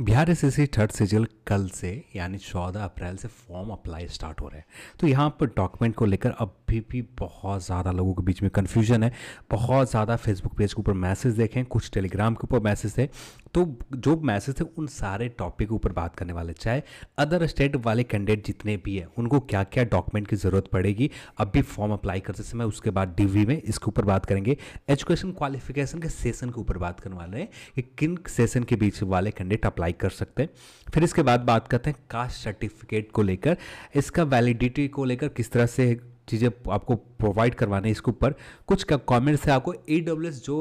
Bihar S S third सीजल कल से यानी चौदह अप्रैल से फॉर्म अप्लाई स्टार्ट हो रहे हैं तो यहाँ पर डॉक्यूमेंट को लेकर अभी भी बहुत ज़्यादा लोगों के बीच में कन्फ्यूजन है बहुत ज़्यादा फेसबुक पेज के ऊपर मैसेज देखें कुछ टेलीग्राम के ऊपर मैसेज थे तो जो मैसेज थे उन सारे टॉपिक के ऊपर बात करने वाले चाहे अदर स्टेट वाले कैंडिडेट जितने भी हैं उनको क्या क्या डॉक्यूमेंट की ज़रूरत पड़ेगी अब भी फॉर्म अप्लाई करते समय उसके बाद डी में इसके ऊपर बात करेंगे एजुकेशन क्वालिफिकेशन के सेशन के ऊपर बात करने वाले हैं कि किन सेशन के बीच वाले कैंडिडेट अप्लाई अप्लाई कर सकते हैं फिर इसके बाद बात करते हैं कास्ट सर्टिफिकेट को लेकर इसका वैलिडिटी को लेकर किस तरह से चीज़ें आपको प्रोवाइड करवाने इसके ऊपर कुछ कॉमेंट्स है आपको ई जो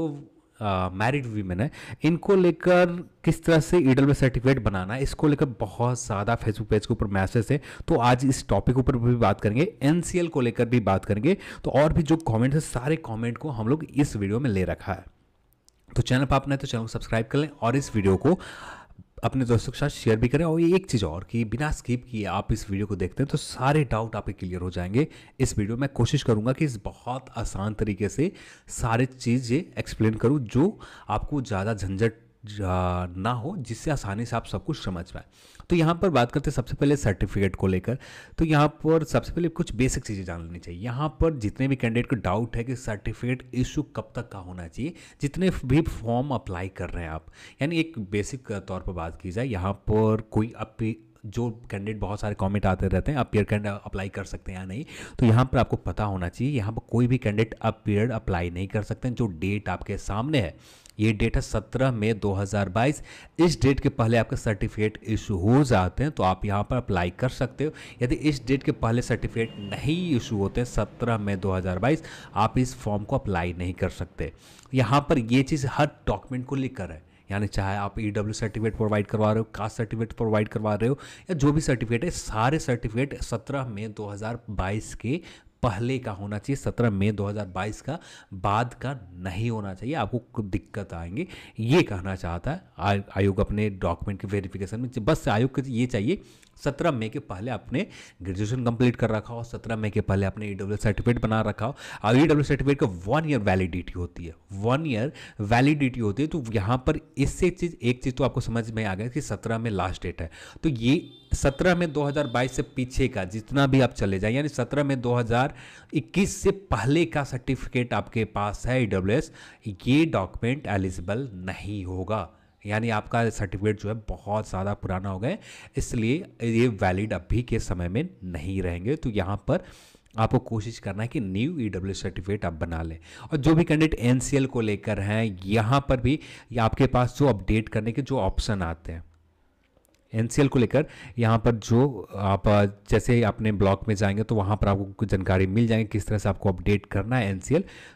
मैरिड uh, वीमेन है इनको लेकर किस तरह से ईडल सर्टिफिकेट बनाना है इसको लेकर बहुत ज़्यादा फेसबुक पेज के ऊपर मैसेज है तो आज इस टॉपिक ऊपर भी बात करेंगे एन को लेकर भी बात करेंगे तो और भी जो कॉमेंट है सारे कमेंट को हम लोग इस वीडियो में ले रखा है तो चैनल पर आपने तो चैनल को सब्सक्राइब कर लें और इस वीडियो को अपने दोस्तों के साथ शेयर भी करें और ये एक चीज़ और कि बिना स्किप किए आप इस वीडियो को देखते हैं तो सारे डाउट आपके क्लियर हो जाएंगे इस वीडियो में कोशिश करूंगा कि इस बहुत आसान तरीके से सारे चीज़ ये एक्सप्लेन करूँ जो आपको ज़्यादा झंझट ना हो जिससे आसानी से आप सब कुछ समझ पाए तो यहाँ पर बात करते हैं सबसे पहले सर्टिफिकेट को लेकर तो यहाँ पर सबसे पहले कुछ बेसिक चीज़ें जान लेनी चाहिए यहाँ पर जितने भी कैंडिडेट को डाउट है कि सर्टिफिकेट इशू कब तक का होना चाहिए जितने भी फॉर्म अप्लाई कर रहे हैं आप यानी एक बेसिक तौर पर बात की जाए यहाँ पर कोई अपी जो कैंडिडेट बहुत सारे कमेंट आते रहते हैं अपियर कैंडिडेट अप्लाई कर सकते हैं या नहीं तो यहाँ पर आपको पता होना चाहिए यहाँ पर कोई भी कैंडिडेट अपियर अप्लाई नहीं कर सकते हैं जो डेट आपके सामने है ये डेट है 17 मई 2022 इस डेट के पहले आपके सर्टिफिकेट इशू हो जाते हैं तो आप यहाँ पर अप्लाई कर सकते हो यदि इस डेट के पहले सर्टिफिकेट नहीं इशू होते हैं 17 मई 2022 आप इस फॉर्म को अप्लाई नहीं कर सकते यहाँ पर ये चीज़ हर डॉक्यूमेंट को लेकर है यानी चाहे आप ई डब्ल्यू सर्टिफिकेट प्रोवाइड करवा रहे हो कास्ट सर्टिफिकेट प्रोवाइड करवा रहे हो या जो भी सर्टिफिकेट है सारे सर्टिफिकेट 17 मई 2022 के पहले का होना चाहिए सत्रह मई 2022 का बाद का नहीं होना चाहिए आपको दिक्कत आएंगे ये कहना चाहता है आयोग अपने डॉक्यूमेंट के वेरिफिकेशन में बस आयोग को ये चाहिए सत्रह मई के पहले आपने ग्रेजुएशन कंप्लीट कर रखा हो सत्रह मई के पहले आपने ई डब्ल्यू सर्टिफिकेट बना रखा हो और ई डब्ल्यू सर्टिफिकेट का वन ईयर वैलिडिटी होती है वन ईयर वैलिडिटी होती है तो यहाँ पर इससे चीज़ एक चीज़ तो आपको समझ में आ गया कि सत्रह में लास्ट डेट है तो ये सत्रह में 2022 से पीछे का जितना भी आप चले जाए यानी सत्रह में 2021 से पहले का सर्टिफिकेट आपके पास है ई e ये डॉक्यूमेंट एलिजिबल नहीं होगा यानी आपका सर्टिफिकेट जो है बहुत ज़्यादा पुराना हो गए इसलिए ये वैलिड अभी के समय में नहीं रहेंगे तो यहाँ पर आपको कोशिश करना है कि न्यू ई डब्ल्यू सर्टिफिकेट आप बना लें और जो भी कैंडिडेट एन को लेकर हैं यहाँ पर भी आपके पास जो अपडेट करने के जो ऑप्शन आते हैं एन को लेकर यहाँ पर जो आप जैसे अपने ब्लॉक में जाएंगे तो वहाँ पर आपको कुछ जानकारी मिल जाएंगे किस तरह से आपको अपडेट करना है एन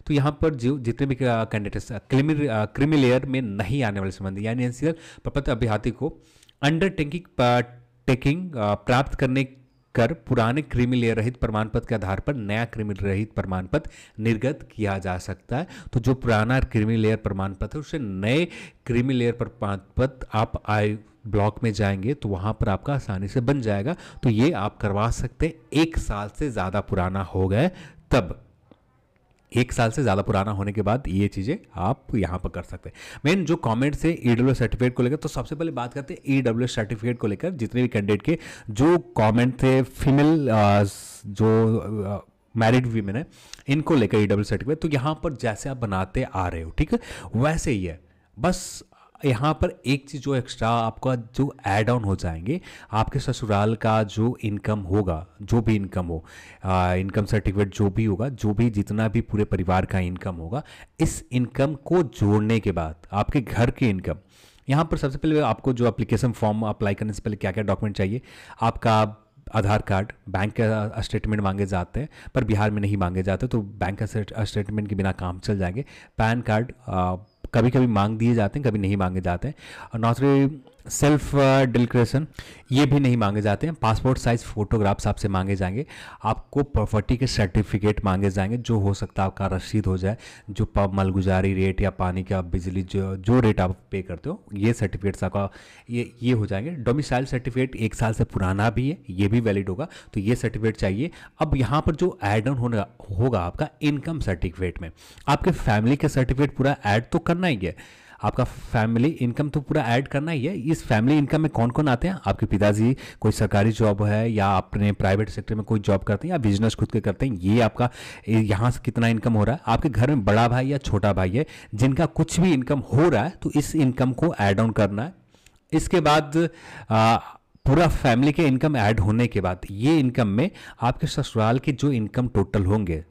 तो यहाँ पर जो जितने भी कैंडिडेट्स क्रिमी लेयर में नहीं आने वाले संबंध यानी एन सी एल अभ्यार्थी को अंडरटेकिंग टेकिंग प्राप्त करने कर पुराने क्रिमी लेयर रहित प्रमाण पत्र के आधार पर नया क्रिमी रहित प्रमाण पत्र निर्गत किया जा सकता है तो जो पुराना क्रिमी लेयर प्रमाण पत्र है उसे नए क्रिमी लेयर प्रमाण पत्र आप आय ब्लॉक में जाएंगे तो वहाँ पर आपका आसानी से बन जाएगा तो ये आप करवा सकते हैं एक साल से ज़्यादा पुराना हो गए तब एक साल से ज़्यादा पुराना होने के बाद ये चीज़ें आप यहाँ पर कर सकते हैं मेन जो कमेंट से ई डब्ल्यू सर्टिफिकेट को लेकर तो सबसे पहले बात करते हैं ई डब्ल्यू सर्टिफिकेट को लेकर जितने भी कैंडिडेट के जो कमेंट थे फीमेल जो मैरिड वीमेन है इनको लेकर ई डब्ल्यू सर्टिफिकेट तो यहाँ पर जैसे आप बनाते आ रहे हो ठीक है वैसे ही है बस यहाँ पर एक चीज़ जो एक्स्ट्रा आपका जो एड ऑन हो जाएंगे आपके ससुराल का जो इनकम होगा जो भी इनकम हो इनकम सर्टिफिकेट जो भी होगा जो भी जितना भी पूरे परिवार का इनकम होगा इस इनकम को जोड़ने के बाद आपके घर की इनकम यहाँ पर सबसे पहले आपको जो एप्लीकेशन फॉर्म अप्लाई करने से पहले क्या क्या डॉक्यूमेंट चाहिए आपका आधार कार्ड बैंक का स्टेटमेंट मांगे जाते हैं पर बिहार में नहीं मांगे जाते तो बैंक का स्टेटमेंट के बिना काम चल जाएंगे पैन कार्ड कभी कभी मांग दिए जाते हैं कभी नहीं मांगे जाते हैं और नौकरी सेल्फ डिक्लेरेशन uh, ये भी नहीं मांगे जाते हैं पासपोर्ट साइज़ फ़ोटोग्राफ्स आपसे मांगे जाएंगे आपको प्रॉपर्टी के सर्टिफिकेट मांगे जाएंगे जो हो सकता है आपका रसीद हो जाए जो मलगुजारी रेट या पानी का बिजली जो जो रेट आप पे करते हो ये सर्टिफिकेट्स आपका ये ये हो जाएंगे डोमिसाइल सर्टिफिकेट एक साल से पुराना भी है ये भी वैलिड होगा तो ये सर्टिफिकेट चाहिए अब यहाँ पर जो एड ऑन होना होगा आपका इनकम सर्टिफिकेट में आपके फैमिली का सर्टिफिकेट पूरा ऐड तो करना ही है आपका फैमिली इनकम तो पूरा ऐड करना ही है इस फैमिली इनकम में कौन कौन आते हैं आपके पिताजी कोई सरकारी जॉब है या अपने प्राइवेट सेक्टर में कोई जॉब करते हैं या बिजनेस खुद के करते हैं ये आपका यहाँ से कितना इनकम हो रहा है आपके घर में बड़ा भाई या छोटा भाई है जिनका कुछ भी इनकम हो रहा है तो इस इनकम को ऐड ऑन करना है इसके बाद आ, पूरा फैमिली के इनकम ऐड होने के बाद ये इनकम में आपके ससुराल के जो इनकम टोटल होंगे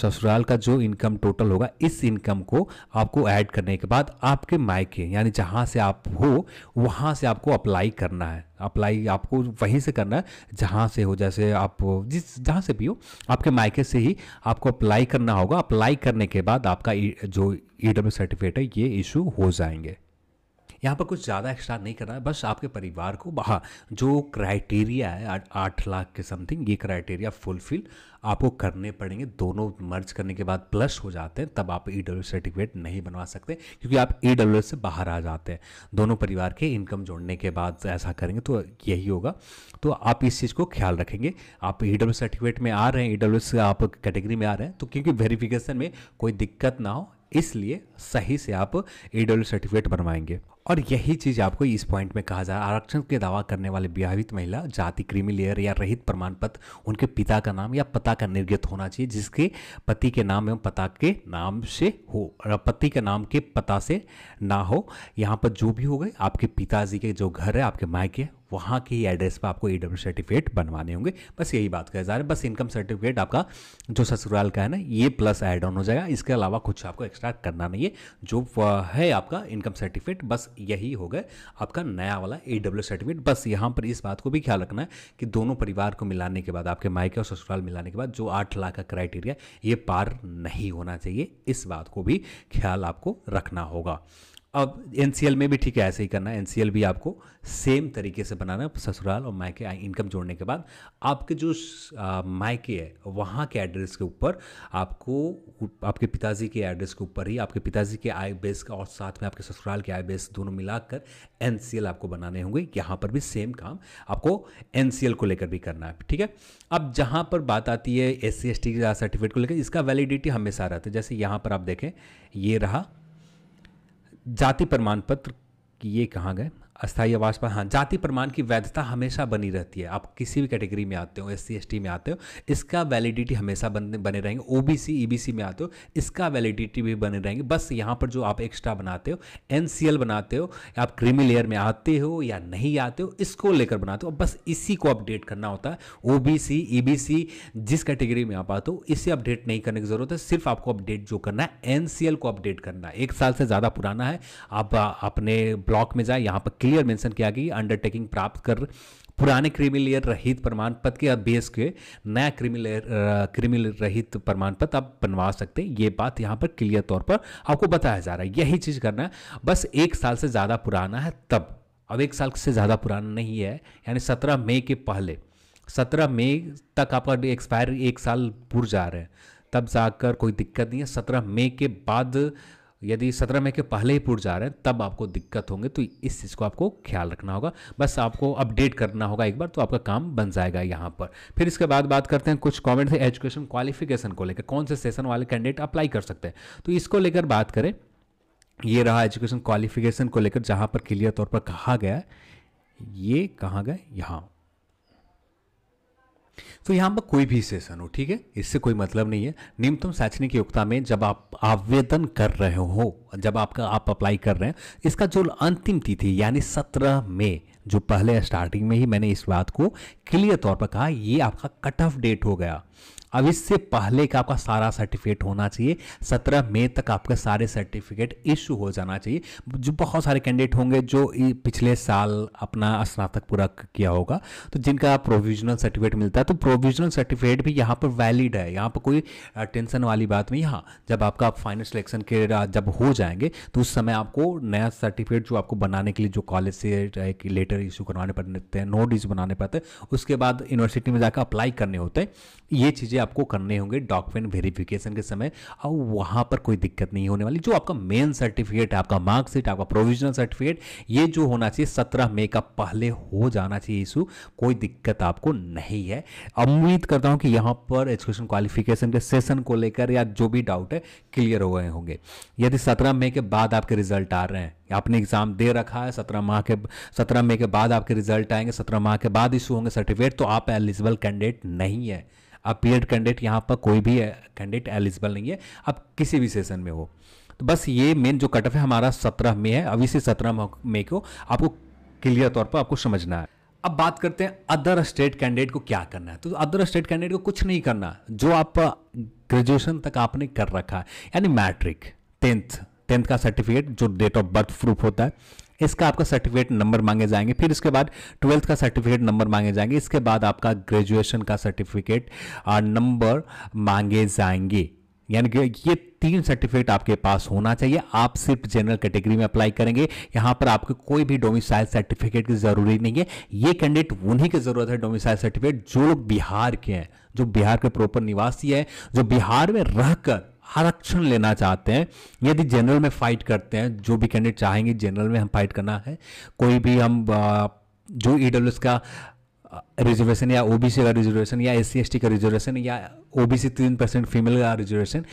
ससुराल का जो इनकम टोटल होगा इस इनकम को आपको ऐड करने के बाद आपके मायके यानी जहाँ से आप हो वहाँ से आपको अप्लाई करना है अप्लाई आपको वहीं से करना है जहाँ से हो जैसे आप जिस जहाँ से भी हो आपके मायके से ही आपको अप्लाई करना होगा अप्लाई करने के बाद आपका जो ई डब्ल्यू सर्टिफिकेट है ये इशू हो जाएंगे यहाँ पर कुछ ज़्यादा एक्स्ट्रा नहीं करना है बस आपके परिवार को हाँ जो क्राइटेरिया है आठ लाख के समथिंग ये क्राइटेरिया फुलफिल आपको करने पड़ेंगे दोनों मर्ज करने के बाद प्लस हो जाते हैं तब आप ई डब्ल्यू सर्टिफिकेट नहीं बनवा सकते क्योंकि आप ई e डब्ल्यू से बाहर आ जाते हैं दोनों परिवार के इनकम जोड़ने के बाद ऐसा करेंगे तो यही होगा तो आप इस चीज़ को ख्याल रखेंगे आप ई डब्ल्यू सर्टिफिकेट में आ रहे हैं ई e डब्ल्यू से आप कैटेगरी में आ रहे हैं तो क्योंकि वेरिफिकेशन में कोई दिक्कत ना हो इसलिए सही से आप ईडब्ल्यू सर्टिफिकेट बनवाएंगे और यही चीज आपको इस पॉइंट में कहा जा है आरक्षण के दावा करने वाले विवाहित महिला जाति क्रीमी लेयर या रहित प्रमाण पत्र उनके पिता का नाम या पता का निर्गत होना चाहिए जिसके पति के नाम एवं पता के नाम से हो पति के नाम के पता से ना हो यहाँ पर जो भी हो गए आपके पिताजी के जो घर है आपके मायके वहाँ के एड्रेस पर आपको ई e सर्टिफिकेट बनवाने होंगे बस यही बात कहे जा रहा है बस इनकम सर्टिफिकेट आपका जो ससुराल का है ना ये प्लस एड ऑन हो जाएगा इसके अलावा कुछ आपको एक्स्ट्रा करना नहीं है जो है आपका इनकम सर्टिफिकेट बस यही हो गया आपका नया वाला ई e सर्टिफिकेट बस यहाँ पर इस बात को भी ख्याल रखना है कि दोनों परिवार को मिलाने के बाद आपके मायके और ससुराल मिलाने के बाद जो आठ लाख का क्राइटेरिया ये पार नहीं होना चाहिए इस बात को भी ख्याल आपको रखना होगा अब एन में भी ठीक है ऐसे ही करना है एन भी आपको सेम तरीके से बनाना है ससुराल और मायके इनकम जोड़ने के बाद आपके जो मायके है वहाँ के एड्रेस के ऊपर आपको आपके पिताजी के एड्रेस के ऊपर ही आपके पिताजी के आय बेस का और साथ में आपके ससुराल के आय बेस दोनों मिलाकर एन आपको बनाने होंगे यहाँ पर भी सेम काम आपको एन को लेकर भी करना है ठीक है अब जहाँ पर बात आती है एस सी सर्टिफिकेट को लेकर इसका वैलिडिटी हमेशा रहता है जैसे यहाँ पर आप देखें ये रहा जाति प्रमाण पत्र ये कहाँ गए अस्थाई आवास पर हाँ जाति प्रमाण की वैधता हमेशा बनी रहती है आप किसी भी कैटेगरी में आते हो एस सी में आते हो इसका वैलिडिटी हमेशा बने बने रहेंगे ओ बी सी में आते हो इसका वैलिडिटी भी बने रहेंगे बस यहाँ पर जो आप एक्स्ट्रा बनाते हो एन बनाते हो आप क्रीमी लेयर में आते हो या नहीं आते हो इसको लेकर बनाते हो बस इसी को अपडेट करना होता है ओ बी जिस कैटेगरी में आप आते हो इसे अपडेट नहीं करने की ज़रूरत है सिर्फ आपको अपडेट जो करना है एन को अपडेट करना है एक साल से ज़्यादा पुराना है आप अपने ब्लॉक में जाए यहाँ पर क्लिक क्लियर मेंशन किया कि अंडरटेकिंग प्राप्त कर पुराने क्रिमी लेयर रहित प्रमाण पत्र के अभ्यस के नया क्रिमी लेयर रहित प्रमाण पत्र आप बनवा सकते हैं ये बात यहाँ पर क्लियर तौर पर आपको बताया जा रहा है यही चीज़ करना है बस एक साल से ज़्यादा पुराना है तब अब एक साल से ज़्यादा पुराना नहीं है यानी सत्रह मई के पहले सत्रह मई तक आपका एक्सपायर एक साल पूर जा रहे हैं तब जाकर कोई दिक्कत नहीं है सत्रह मई के बाद यदि सत्रह मई के पहले ही पुट जा रहे हैं तब आपको दिक्कत होंगे तो इस चीज़ को आपको ख्याल रखना होगा बस आपको अपडेट करना होगा एक बार तो आपका काम बन जाएगा यहाँ पर फिर इसके बाद बात करते हैं कुछ कॉमेंट थे एजुकेशन क्वालिफिकेशन को लेकर कौन से सेशन वाले कैंडिडेट अप्लाई कर सकते हैं तो इसको लेकर बात करें ये रहा एजुकेशन क्वालिफिकेशन को लेकर जहाँ पर क्लियर तौर पर कहा गया ये कहाँ गए यहाँ तो यहां पर कोई भी सेशन हो ठीक है इससे कोई मतलब नहीं है न्यूनतम शैक्षणिक योग्यता में जब आप आवेदन कर रहे हो जब आपका आप अप्लाई कर रहे हैं इसका जो अंतिम तिथि यानी सत्रह मई जो पहले स्टार्टिंग में ही मैंने इस बात को क्लियर तौर पर कहा ये आपका कट ऑफ डेट हो गया अब इससे पहले का आपका सारा सर्टिफिकेट होना चाहिए सत्रह मई तक आपके सारे सर्टिफिकेट इशू हो जाना चाहिए जो बहुत सारे कैंडिडेट होंगे जो पिछले साल अपना स्नातक पूरा किया होगा तो जिनका प्रोविजनल सर्टिफिकेट मिलता है तो प्रोविजनल सर्टिफिकेट भी यहाँ पर वैलिड है यहाँ पर कोई टेंशन वाली बात नहीं हाँ जब आपका फाइनल सिलेक्शन के जब हो जाएंगे तो उस समय आपको नया सर्टिफिकेट जो आपको बनाने के लिए जो कॉलेज से एक लेटर इशू करवाने पड़ते हैं नोट इशू बनाने पड़ते हैं उसके बाद यूनिवर्सिटी में जाकर अप्लाई करने होते हैं ये चीज़ें आपको करने होंगे डॉक्यूमेंट वेरिफिकेशन के समय और वहां पर कोई दिक्कत नहीं होने वाली जो आपका मेन सर्टिफिकेट आपका मार्कशीट आपका प्रोविजनल सर्टिफिकेट ये जो होना चाहिए सत्रह मई का पहले हो जाना चाहिए इशू कोई दिक्कत आपको नहीं है उम्मीद करता हूं कि यहां पर एजुकेशन क्वालिफिकेशन के सेशन को लेकर या जो भी डाउट है क्लियर हो गए होंगे यदि सत्रह मई के बाद आपके रिजल्ट आ रहे हैं आपने एग्जाम दे रखा है सत्रह माह के सत्रह मई के बाद आपके रिजल्ट आएंगे सत्रह माह के बाद इशू होंगे सर्टिफिकेट तो आप एलिजिबल कैंडिडेट नहीं है अपियर्ड कैंडिडेट यहाँ पर कोई भी कैंडिडेट एलिजिबल नहीं है अब किसी भी सेशन में हो तो बस ये मेन जो कट ऑफ है हमारा सत्रह मे है अभी से सत्रह मे को आपको क्लियर तौर पर आपको समझना है अब बात करते हैं अदर स्टेट कैंडिडेट को क्या करना है तो अदर स्टेट कैंडिडेट को कुछ नहीं करना जो आप ग्रेजुएशन तक आपने कर रखा है यानी मैट्रिक टेंथ टेंथ का सर्टिफिकेट जो डेट ऑफ बर्थ प्रूफ होता है इसका आपका सर्टिफिकेट नंबर मांगे जाएंगे फिर इसके बाद ट्वेल्थ का सर्टिफिकेट नंबर मांगे जाएंगे इसके बाद आपका ग्रेजुएशन का सर्टिफिकेट नंबर मांगे जाएंगे यानी कि ये तीन सर्टिफिकेट आपके पास होना चाहिए आप सिर्फ जनरल कैटेगरी में अप्लाई करेंगे यहां पर आपको कोई भी डोमिसाइल सर्टिफिकेट की ज़रूरी नहीं है ये कैंडिडेट उन्हीं की ज़रूरत है डोमिसाइल सर्टिफिकेट जो लोग बिहार के हैं जो बिहार के प्रॉपर निवासी है जो बिहार में रहकर आरक्षण लेना चाहते हैं यदि जनरल में फाइट करते हैं जो भी कैंडिडेट चाहेंगे जनरल में हम फाइट करना है कोई भी हम जो ई e का रिजर्वेशन या ओबीसी का रिजर्वेशन या एस सी का रिजर्वेशन या ओबीसी तीन परसेंट फीमेल का रिजर्वेशन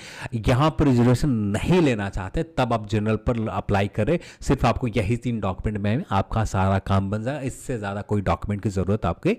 यहाँ पर रिजर्वेशन नहीं लेना चाहते तब आप जनरल पर अप्लाई करें सिर्फ आपको यही तीन डॉक्यूमेंट में आपका सारा काम बन जाएगा इससे ज़्यादा कोई डॉक्यूमेंट की ज़रूरत आपके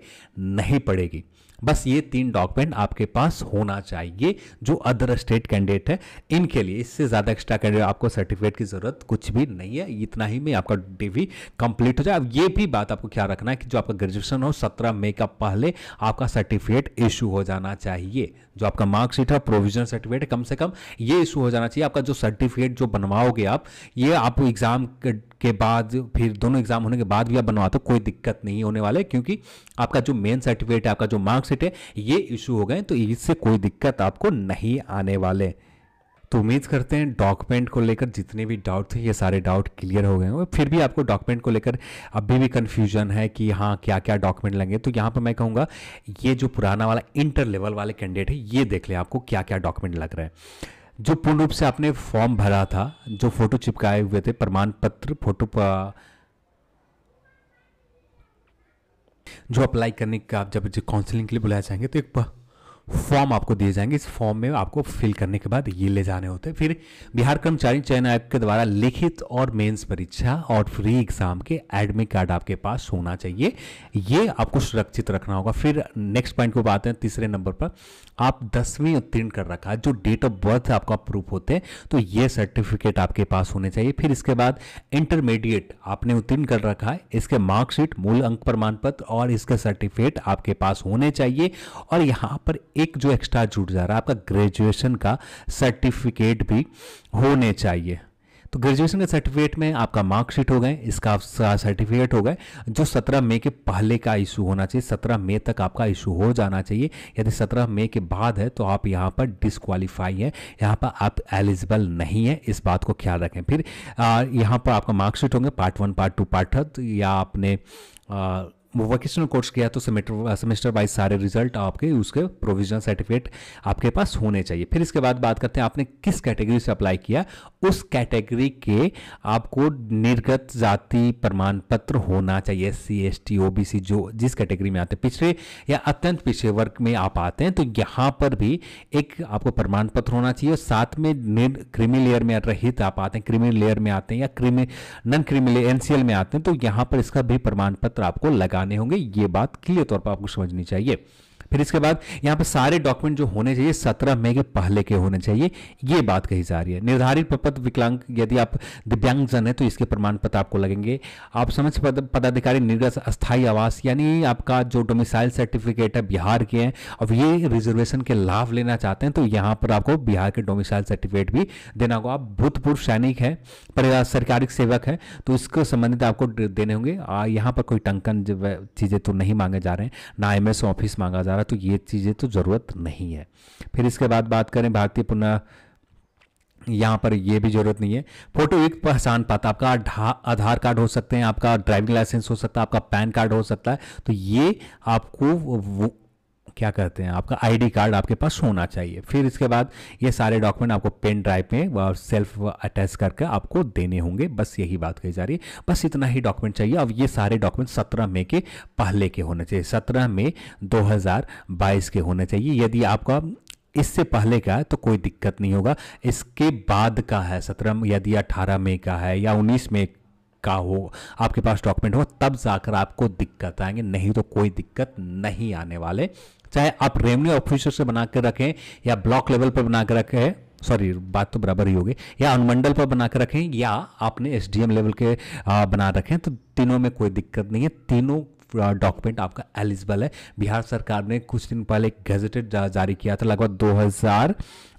नहीं पड़ेगी बस ये तीन डॉक्यूमेंट आपके पास होना चाहिए जो अदर स्टेट कैंडिडेट है इनके लिए इससे ज़्यादा एक्स्ट्रा कैंडिडेट आपको सर्टिफिकेट की ज़रूरत कुछ भी नहीं है इतना ही में आपका डिग्री कंप्लीट हो जाए अब ये भी बात आपको ख्याल रखना है कि जो आपका ग्रेजुएशन हो सत्रह मई का पहले आपका सर्टिफिकेट इशू हो जाना चाहिए जो आपका मार्कशीट है प्रोविजन सर्टिफिकेट कम से कम ये इशू हो जाना चाहिए आपका जो सर्टिफिकेट जो बनवाओगे आप ये आप एग्ज़ाम के बाद फिर दोनों एग्ज़ाम होने के बाद भी आप बनवाते हो कोई दिक्कत नहीं होने वाला है क्योंकि आपका जो मेन सर्टिफिकेट है आपका जो मार्कशीट है ये इशू हो गए तो इससे कोई दिक्कत आपको नहीं आने वाले तो उम्मीद करते हैं डॉक्यूमेंट को लेकर जितने भी डाउट थे ये सारे डाउट क्लियर हो गए हैं फिर भी आपको डॉक्यूमेंट को लेकर अभी भी कन्फ्यूजन है कि हाँ क्या क्या डॉक्यूमेंट लगे तो यहाँ पर मैं कहूँगा ये जो पुराना वाला इंटर लेवल वाले कैंडिडेट है ये देख लें आपको क्या क्या डॉक्यूमेंट लग रहा है जो पूर्ण रूप से आपने फॉर्म भरा था जो फोटो चिपकाए हुए थे प्रमाण पत्र फोटो जो अप्लाई करने का आप जब काउंसलिंग के लिए बुलाया जाएंगे तो एक फॉर्म आपको दिए जाएंगे इस फॉर्म में आपको फिल करने के बाद ये ले जाने होते हैं फिर बिहार कर्मचारी चयन आयोग के द्वारा लिखित और मेंस परीक्षा और फ्री एग्जाम के एडमिट कार्ड आपके पास होना चाहिए ये आपको सुरक्षित रखना होगा फिर नेक्स्ट पॉइंट को बात है तीसरे नंबर पर आप दसवीं उत्तीर्ण कर रखा है जो डेट ऑफ बर्थ आपका प्रूफ होते हैं तो ये सर्टिफिकेट आपके पास होने चाहिए फिर इसके बाद इंटरमीडिएट आपने उत्तीर्ण कर रखा है इसके मार्कशीट मूल अंक प्रमाण पत्र और इसके सर्टिफिकेट आपके पास होने चाहिए और यहाँ पर एक जो एक्स्ट्रा जुड़ जा रहा है आपका ग्रेजुएशन का सर्टिफिकेट भी होने चाहिए तो ग्रेजुएशन के सर्टिफिकेट में आपका मार्कशीट हो गए इसका सर्टिफिकेट हो गए जो 17 मई के पहले का इशू होना चाहिए 17 मई तक आपका इशू हो जाना चाहिए यदि 17 मई के बाद है तो आप यहाँ पर डिसक्वालीफाई हैं यहाँ पर आप एलिजिबल नहीं है इस बात को ख्याल रखें फिर यहाँ पर आपका मार्कशीट होंगे part one part two part third या आपने वोकेशनल कोर्स किया तो सेमेस्टर सेमेस्टर वाइज सारे रिजल्ट आपके उसके प्रोविजनल सर्टिफिकेट आपके पास होने चाहिए फिर इसके बाद बात करते हैं आपने किस कैटेगरी से अप्लाई किया उस कैटेगरी के आपको निर्गत जाति प्रमाण पत्र होना चाहिए S C S T O B C जो जिस कैटेगरी में आते हैं पिछड़े या अत्यंत पिछड़े वर्ग में आप आते हैं तो यहाँ पर भी एक आपको प्रमाण पत्र होना चाहिए और साथ में क्रिमी लेयर में रहित आप आते हैं क्रिमी लेयर में आते हैं या creamy non creamy N C L में आते हैं तो यहाँ पर इसका भी प्रमाण पत्र आपको लगा लगाने होंगे ये बात क्लियर तौर पर आपको समझनी चाहिए फिर इसके बाद यहाँ पर सारे डॉक्यूमेंट जो होने चाहिए सत्रह मई के पहले के होने चाहिए ये बात कही जा रही है निर्धारित प्रपत्र विकलांग यदि आप दिव्यांगजन है तो इसके प्रमाण पत्र आपको लगेंगे आप समझ पदाधिकारी निर्गत अस्थायी आवास यानी आपका जो डोमिसाइल सर्टिफिकेट है बिहार के हैं और ये रिजर्वेशन के लाभ लेना चाहते हैं तो यहाँ पर आपको बिहार के डोमिसाइल सर्टिफिकेट भी देना होगा आप भूतपूर्व सैनिक है परिवार सरकारी सेवक है तो इसको संबंधित आपको देने होंगे यहाँ पर कोई टंकन चीज़ें तो नहीं मांगे जा रहे हैं ना एम ऑफिस मांगा जा रहा है है तो ये चीज़ें तो ज़रूरत नहीं है फिर इसके बाद बात करें भारतीय पुनः यहाँ पर ये भी जरूरत नहीं है फोटो एक पहचान पाता आपका आधार कार्ड हो सकते हैं आपका ड्राइविंग लाइसेंस हो सकता है आपका पैन कार्ड हो सकता है तो ये आपको क्या कहते हैं आपका आईडी कार्ड आपके पास होना चाहिए फिर इसके बाद ये सारे डॉक्यूमेंट आपको पेन ड्राइव में और सेल्फ अटैच करके आपको देने होंगे बस यही बात कही जा रही है बस इतना ही डॉक्यूमेंट चाहिए अब ये सारे डॉक्यूमेंट सत्रह मई के पहले के होने चाहिए सत्रह मई बाईस के होने चाहिए यदि आपका इससे पहले का है तो कोई दिक्कत नहीं होगा इसके बाद का है सत्रह यदि अठारह मई का है या उन्नीस मई का हो आपके पास डॉक्यूमेंट हो तब जाकर आपको दिक्कत आएंगे नहीं तो कोई दिक्कत नहीं आने वाले चाहे आप रेवेन्यू ऑफिसर से बना कर रखें या ब्लॉक लेवल पर बना कर रखें सॉरी बात तो बराबर ही होगी या अनुमंडल पर बना के रखें या आपने एस लेवल के बना रखें तो तीनों में कोई दिक्कत नहीं है तीनों डॉक्यूमेंट आपका एलिजिबल है बिहार सरकार ने कुछ दिन पहले एक जारी किया था लगभग 2000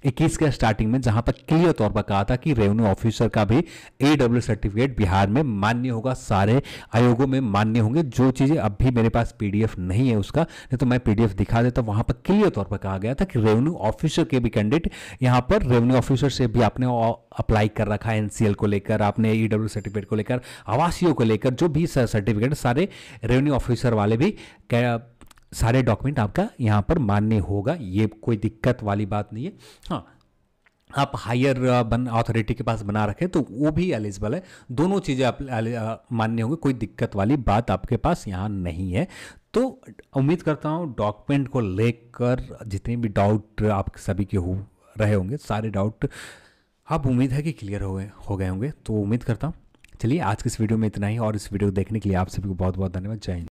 इक्कीस के स्टार्टिंग में जहां पर क्लियर तौर पर कहा था कि रेवेन्यू ऑफिसर का भी एडब्ल्यू सर्टिफिकेट बिहार में मान्य होगा सारे आयोगों में मान्य होंगे जो चीज़ें अब भी मेरे पास पीडीएफ नहीं है उसका नहीं तो मैं पीडीएफ दिखा देता वहां पर क्लियर तौर पर कहा गया था कि रेवेन्यू ऑफिसर के भी कैंडिडेट यहाँ पर रेवेन्यू ऑफिसर से भी आपने अप्लाई कर रखा है एनसीएल को लेकर आपने ई सर्टिफिकेट को लेकर आवासियों को लेकर जो भी सर्टिफिकेट सारे रेवेन्यू ऑफिसर वाले भी सारे डॉक्यूमेंट आपका यहाँ पर मान्य होगा ये कोई दिक्कत वाली बात नहीं है हाँ आप हायर बन अथॉरिटी के पास बना रखें तो वो भी एलिजिबल है दोनों चीज़ें आप मान्य होंगी कोई दिक्कत वाली बात आपके पास यहाँ नहीं है तो उम्मीद करता हूँ डॉक्यूमेंट को लेकर जितने भी डाउट आप सभी के हो रहे होंगे सारे डाउट आप उम्मीद है कि क्लियर हो गए हो गए होंगे तो उम्मीद करता हूँ चलिए आज के इस वीडियो में इतना ही और इस वीडियो को देखने के लिए आप सभी को बहुत बहुत धन्यवाद जय हिंद